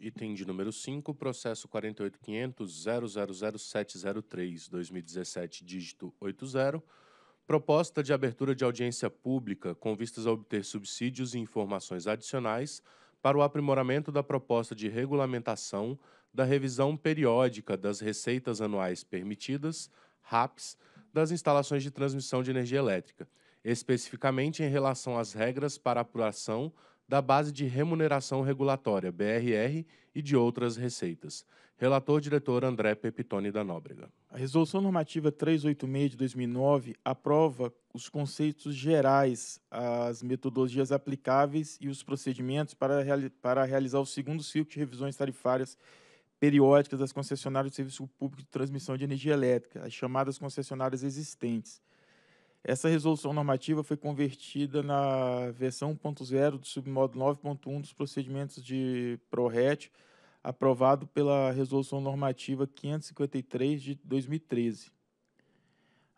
Item de número 5, processo 48.500.000703-2017, dígito 80. Proposta de abertura de audiência pública com vistas a obter subsídios e informações adicionais para o aprimoramento da proposta de regulamentação da revisão periódica das receitas anuais permitidas, RAPs, das instalações de transmissão de energia elétrica, especificamente em relação às regras para apuração da Base de Remuneração Regulatória, BRR, e de outras receitas. Relator-diretor André Pepitone da Nóbrega. A Resolução Normativa 386 de 2009 aprova os conceitos gerais, as metodologias aplicáveis e os procedimentos para, reali para realizar o segundo ciclo de revisões tarifárias periódicas das concessionárias de serviço público de transmissão de energia elétrica, as chamadas concessionárias existentes. Essa resolução normativa foi convertida na versão 1.0 do submódulo 9.1 dos procedimentos de ProRet, aprovado pela Resolução Normativa 553 de 2013.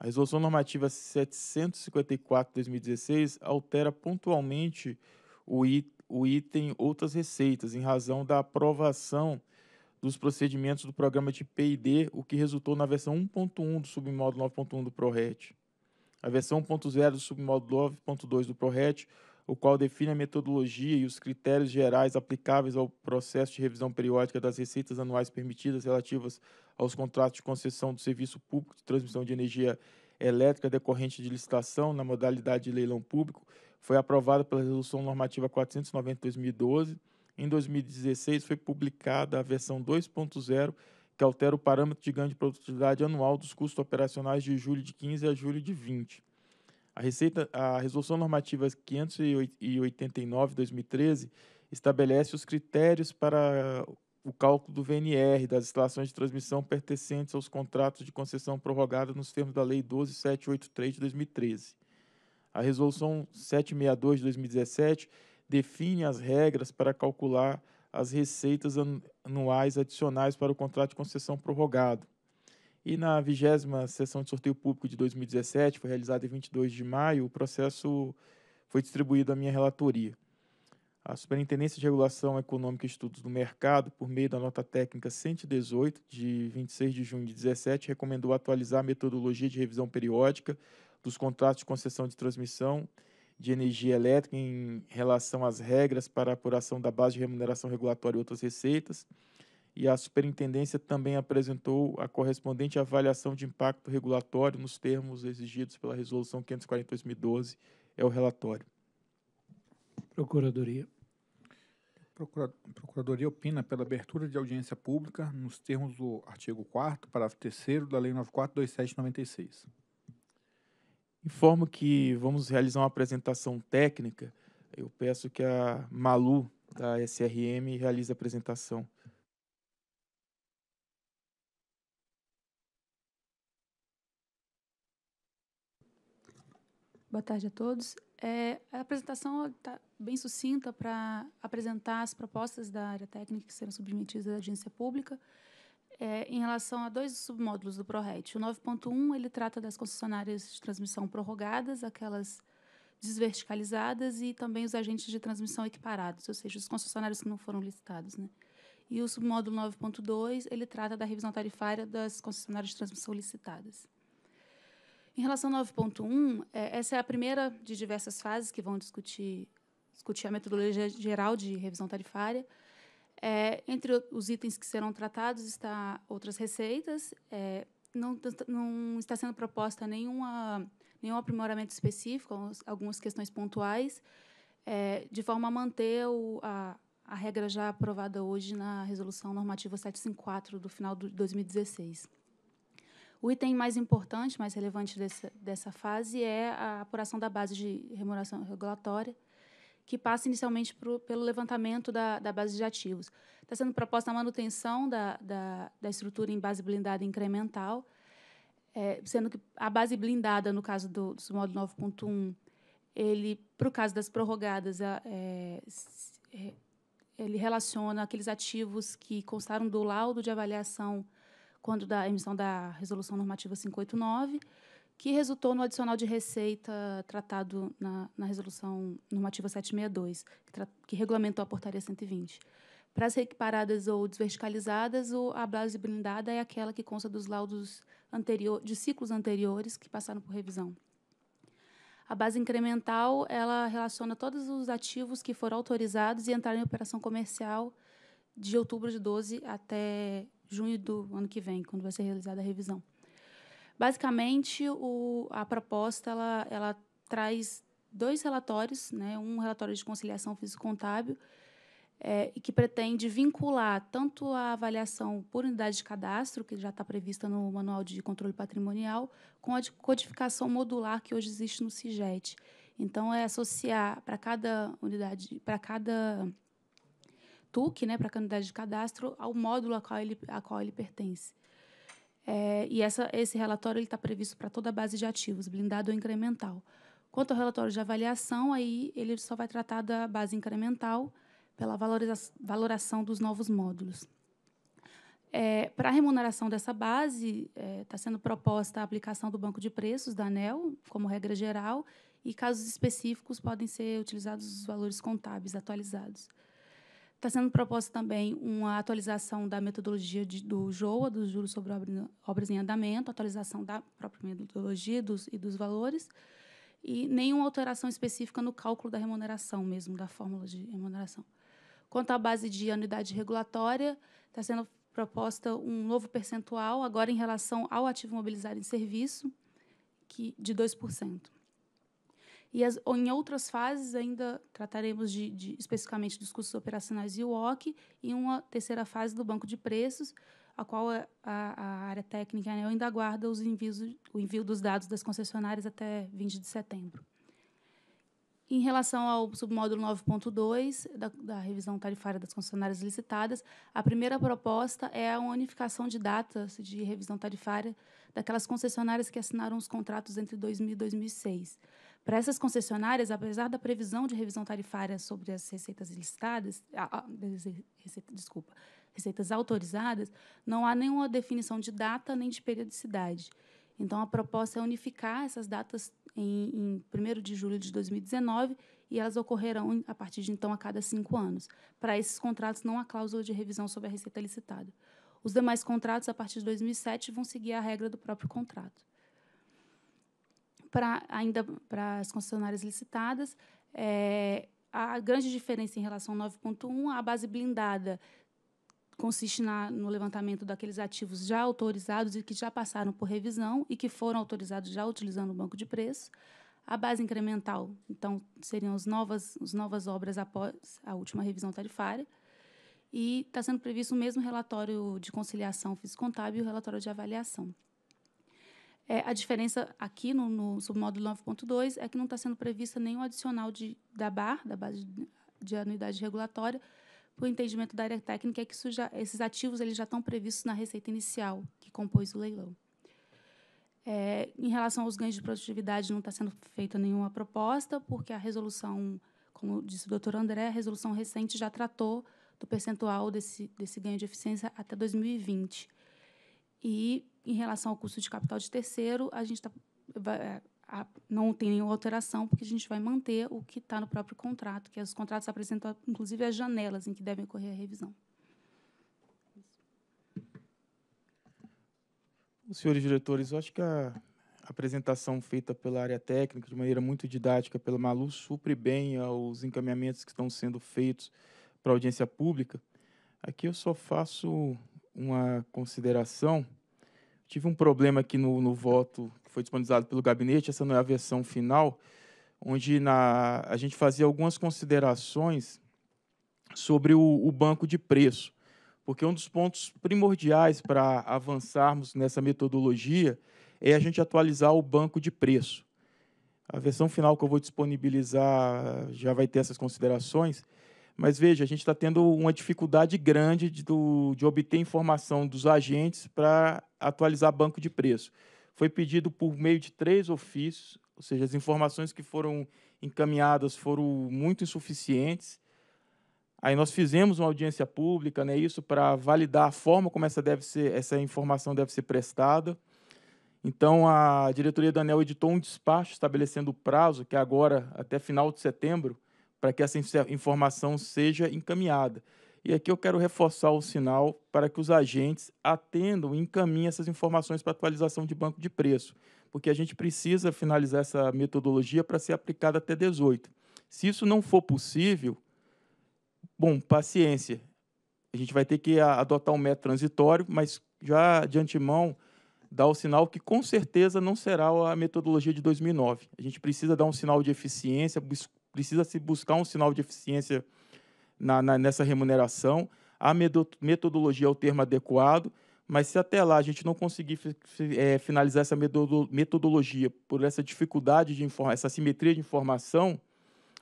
A Resolução Normativa 754/2016 de altera pontualmente o, o item Outras Receitas, em razão da aprovação dos procedimentos do programa de PID, o que resultou na versão 1.1 do submódulo 9.1 do ProRet a versão 1.0 do submódulo 9.2 do ProRet, o qual define a metodologia e os critérios gerais aplicáveis ao processo de revisão periódica das receitas anuais permitidas relativas aos contratos de concessão do serviço público de transmissão de energia elétrica decorrente de licitação na modalidade de leilão público, foi aprovada pela Resolução Normativa 490/2012. Em 2016 foi publicada a versão 2.0 que altera o parâmetro de ganho de produtividade anual dos custos operacionais de julho de 15 a julho de 20. A, Receita, a Resolução Normativa 589-2013 estabelece os critérios para o cálculo do VNR das instalações de transmissão pertencentes aos contratos de concessão prorrogada nos termos da Lei 12783 de 2013. A Resolução 762 de 2017 define as regras para calcular as receitas anuais adicionais para o contrato de concessão prorrogado. E na vigésima sessão de sorteio público de 2017, foi realizada em 22 de maio, o processo foi distribuído à minha relatoria. A Superintendência de Regulação Econômica e Estudos do Mercado, por meio da nota técnica 118, de 26 de junho de 17, recomendou atualizar a metodologia de revisão periódica dos contratos de concessão de transmissão de energia elétrica em relação às regras para apuração da base de remuneração regulatória e outras receitas. E a superintendência também apresentou a correspondente avaliação de impacto regulatório nos termos exigidos pela Resolução 540-2012. É o relatório. Procuradoria. Procura, Procuradoria opina pela abertura de audiência pública nos termos do artigo 4 parágrafo 3 da Lei 942796. Informo que vamos realizar uma apresentação técnica. Eu peço que a Malu, da SRM, realize a apresentação. Boa tarde a todos. É, a apresentação está bem sucinta para apresentar as propostas da área técnica que serão submetidas à agência pública é, em relação a dois submódulos do ProRET. O 9.1 ele trata das concessionárias de transmissão prorrogadas, aquelas desverticalizadas e também os agentes de transmissão equiparados, ou seja, os concessionários que não foram licitados, né? E o submódulo 9.2, ele trata da revisão tarifária das concessionárias de transmissão licitadas. Em relação ao 9.1, é, essa é a primeira de diversas fases que vão discutir, discutir a metodologia geral de revisão tarifária. É, entre os itens que serão tratados está outras receitas. É, não, não, está sendo proposta nenhuma, nenhum aprimoramento específico, algumas questões pontuais, é, de forma a manter o, a, a regra já aprovada hoje na Resolução Normativa 754 do final de 2016. O item mais importante, mais relevante dessa, dessa fase é a apuração da base de remuneração regulatória, que passa inicialmente pro, pelo levantamento da, da, base de ativos. Está sendo proposta a manutenção da, da, da estrutura em base blindada incremental, é, sendo que a base blindada, no caso do, do módulo 9.1, ele, para o caso das prorrogadas, é, é, ele relaciona aqueles ativos que constaram do laudo de avaliação quando da emissão da Resolução Normativa 589, que resultou no adicional de receita tratado na, na resolução normativa 762, que, que regulamentou a portaria 120. Para as equiparadas ou desverticalizadas, o, a base blindada é aquela que consta dos laudos anterior, de ciclos anteriores que passaram por revisão. A base incremental ela relaciona todos os ativos que foram autorizados e entraram em operação comercial de outubro de 12 até junho do ano que vem, quando vai ser realizada a revisão. Basicamente, o, a proposta ela, ela traz dois relatórios, né? um relatório de conciliação fisico contábil é, que pretende vincular tanto a avaliação por unidade de cadastro, que já está prevista no Manual de Controle Patrimonial, com a codificação modular que hoje existe no CIGET. Então, é associar para cada unidade, para cada TUC, né, para a unidade de cadastro, ao módulo a qual ele, a qual ele pertence. É, e essa, esse relatório está previsto para toda a base de ativos, blindado ou incremental. Quanto ao relatório de avaliação, aí ele só vai tratar da base incremental pela valoração dos novos módulos. É, para a remuneração dessa base, está é, tá sendo proposta a aplicação do banco de preços da ANEL, como regra geral, e casos específicos podem ser utilizados os valores contábeis atualizados. Está sendo proposta também uma atualização da metodologia de, do JOA, dos juros sobre obras em andamento, atualização da própria metodologia dos, e dos valores, e nenhuma alteração específica no cálculo da remuneração mesmo, da fórmula de remuneração. Quanto à base de anuidade regulatória, está sendo proposta um novo percentual, agora em relação ao ativo mobilizado em serviço, que de 2%. E as, ou em outras fases ainda trataremos de, de, especificamente dos custos operacionais e o OC, e uma terceira fase do banco de preços, a qual é a, a área técnica né, ainda aguarda os envios, o envio dos dados das concessionárias até 20 de setembro. Em relação ao submódulo 9.2 da, da, revisão tarifária das concessionárias licitadas, a primeira proposta é a unificação de datas de revisão tarifária daquelas concessionárias que assinaram os contratos entre 2000 e 2006. Para essas concessionárias, apesar da previsão de revisão tarifária sobre as receitas listadas, receita, desculpa, receitas autorizadas, não há nenhuma definição de data nem de periodicidade. Então, a proposta é unificar essas datas em, em 1 de julho de 2019 e elas ocorrerão, a partir de então, a cada cinco anos. Para esses contratos, não há cláusula de revisão sobre a receita licitada. Os demais contratos, a partir de 2007, vão seguir a regra do próprio contrato para ainda para as concessionárias licitadas, é, a grande diferença em relação ao 9.1, a base blindada consiste na, no levantamento daqueles ativos já autorizados e que já passaram por revisão e que foram autorizados já utilizando o banco de preço. A base incremental, então, seriam as novas, as novas obras após a última revisão tarifária. E está sendo previsto o mesmo relatório de conciliação fiscontábil e o relatório de avaliação. É, a diferença aqui no, no submódulo 9.2 é que não está sendo prevista nenhum adicional de, da BAR, da base de, anuidade regulatória, para o entendimento da área técnica, é que já, esses ativos eles já estão previstos na receita inicial que compôs o leilão. É, em relação aos ganhos de produtividade, não está sendo feita nenhuma proposta, porque a resolução, como disse o doutor André, a resolução recente já tratou do percentual desse, desse ganho de eficiência até 2020. E em relação ao custo de capital de terceiro, a gente tá, é, não tem nenhuma alteração, porque a gente vai manter o que está no próprio contrato, que é, os contratos apresentam, inclusive, as janelas em que devem ocorrer a revisão. Os Senhores diretores, eu acho que a apresentação feita pela área técnica, de maneira muito didática, pela Malu, supre bem os encaminhamentos que estão sendo feitos para a audiência pública. Aqui eu só faço uma consideração Tive um problema aqui no, no voto que foi disponibilizado pelo gabinete, essa não é a versão final, onde na, a gente fazia algumas considerações sobre o, o banco de preço, porque um dos pontos primordiais para avançarmos nessa metodologia é a gente atualizar o banco de preço. A versão final que eu vou disponibilizar já vai ter essas considerações, mas veja, a gente está tendo uma dificuldade grande de, do, de obter informação dos agentes para atualizar banco de preço. Foi pedido por meio de três ofícios, ou seja, as informações que foram encaminhadas foram muito insuficientes. Aí nós fizemos uma audiência pública, né, isso para validar a forma como essa deve ser, essa informação deve ser prestada. Então a diretoria da ANEL editou um despacho estabelecendo o prazo, que é agora até final de setembro, para que essa informação seja encaminhada. E aqui eu quero reforçar o sinal para que os agentes atendam e encaminhem essas informações para atualização de banco de preço, porque a gente precisa finalizar essa metodologia para ser aplicada até 18. Se isso não for possível, bom, paciência. A gente vai ter que adotar um método transitório, mas já de antemão dá o sinal que com certeza não será a metodologia de 2009. A gente precisa dar um sinal de eficiência, precisa se buscar um sinal de eficiência na, na, nessa remuneração. A metodologia é o termo adequado, mas se até lá a gente não conseguir é, finalizar essa metodologia por essa dificuldade de informar essa simetria de informação,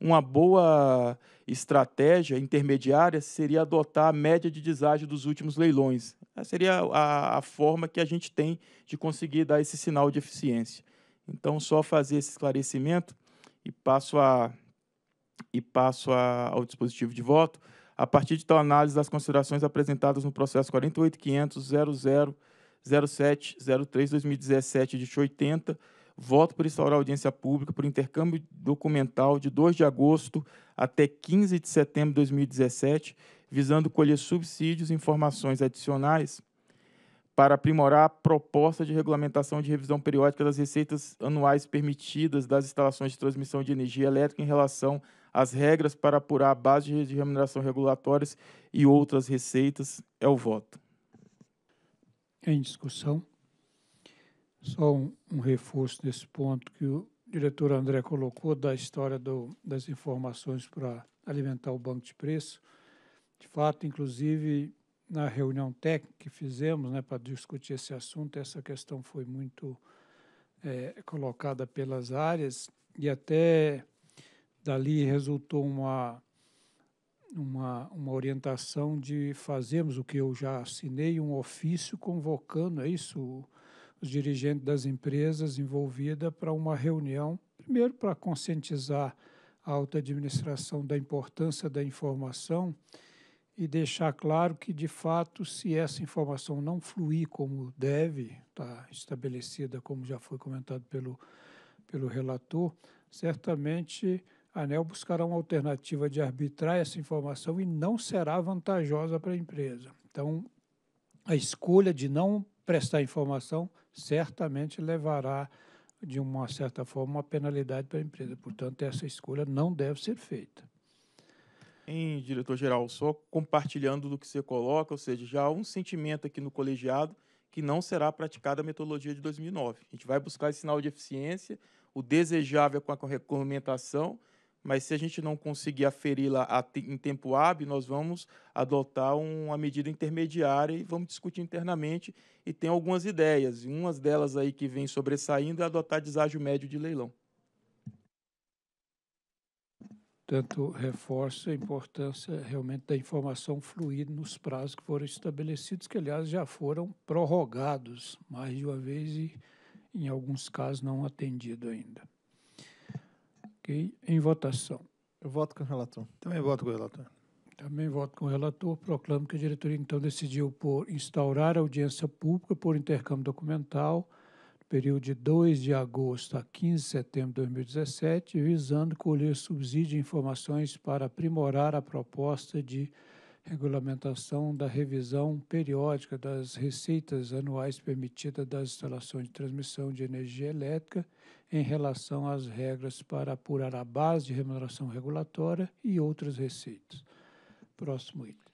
uma boa estratégia intermediária seria adotar a média de deságio dos últimos leilões. Essa seria a, a forma que a gente tem de conseguir dar esse sinal de eficiência. Então, só fazer esse esclarecimento e passo a e passo a, ao dispositivo de voto a partir de tal análise das considerações apresentadas no processo 48.500.0007.03.2017 de 80, voto por instaurar audiência pública por intercâmbio documental de 2 de agosto até 15 de setembro de 2017, visando colher subsídios e informações adicionais para aprimorar a proposta de regulamentação de revisão periódica das receitas anuais permitidas das instalações de transmissão de energia elétrica em relação as regras para apurar a base de remuneração regulatórias e outras receitas. É o voto. Em discussão. Só um, um reforço nesse ponto que o diretor André colocou da história do, das informações para alimentar o banco de preço. De fato, inclusive, na reunião técnica que fizemos né, para discutir esse assunto, essa questão foi muito é, colocada pelas áreas e até Dali resultou uma, uma, uma orientação de fazermos o que eu já assinei, um ofício convocando, é isso, os dirigentes das empresas envolvidas para uma reunião, primeiro para conscientizar a alta administração da importância da informação e deixar claro que, de fato, se essa informação não fluir como deve, está estabelecida, como já foi comentado pelo, pelo relator, certamente ANEL buscará uma alternativa de arbitrar essa informação e não será vantajosa para a empresa. Então, a escolha de não prestar informação certamente levará, de uma certa forma, uma penalidade para a empresa. Portanto, essa escolha não deve ser feita. Em diretor-geral, só compartilhando do que você coloca, ou seja, já há um sentimento aqui no colegiado que não será praticada a metodologia de 2009. A gente vai buscar esse sinal de eficiência, o desejável com a recomendação mas se a gente não conseguir aferi-la em tempo hábil, nós vamos adotar uma medida intermediária e vamos discutir internamente e tem algumas ideias, e uma delas aí que vem sobressaindo é adotar deságio médio de leilão. Portanto, reforça a importância realmente da informação fluir nos prazos que foram estabelecidos, que, aliás, já foram prorrogados mais de uma vez e, em alguns casos, não atendido ainda. Ok, em votação. Eu voto com o relator. Também voto com o relator. Também voto com o relator. Proclamo que a diretoria, então, decidiu por instaurar audiência pública por intercâmbio documental no período de 2 de agosto a 15 de setembro de 2017, visando colher subsídio de informações para aprimorar a proposta de regulamentação da revisão periódica das receitas anuais permitidas das instalações de transmissão de energia elétrica em relação às regras para apurar a base de remuneração regulatória e outras receitas. Próximo item.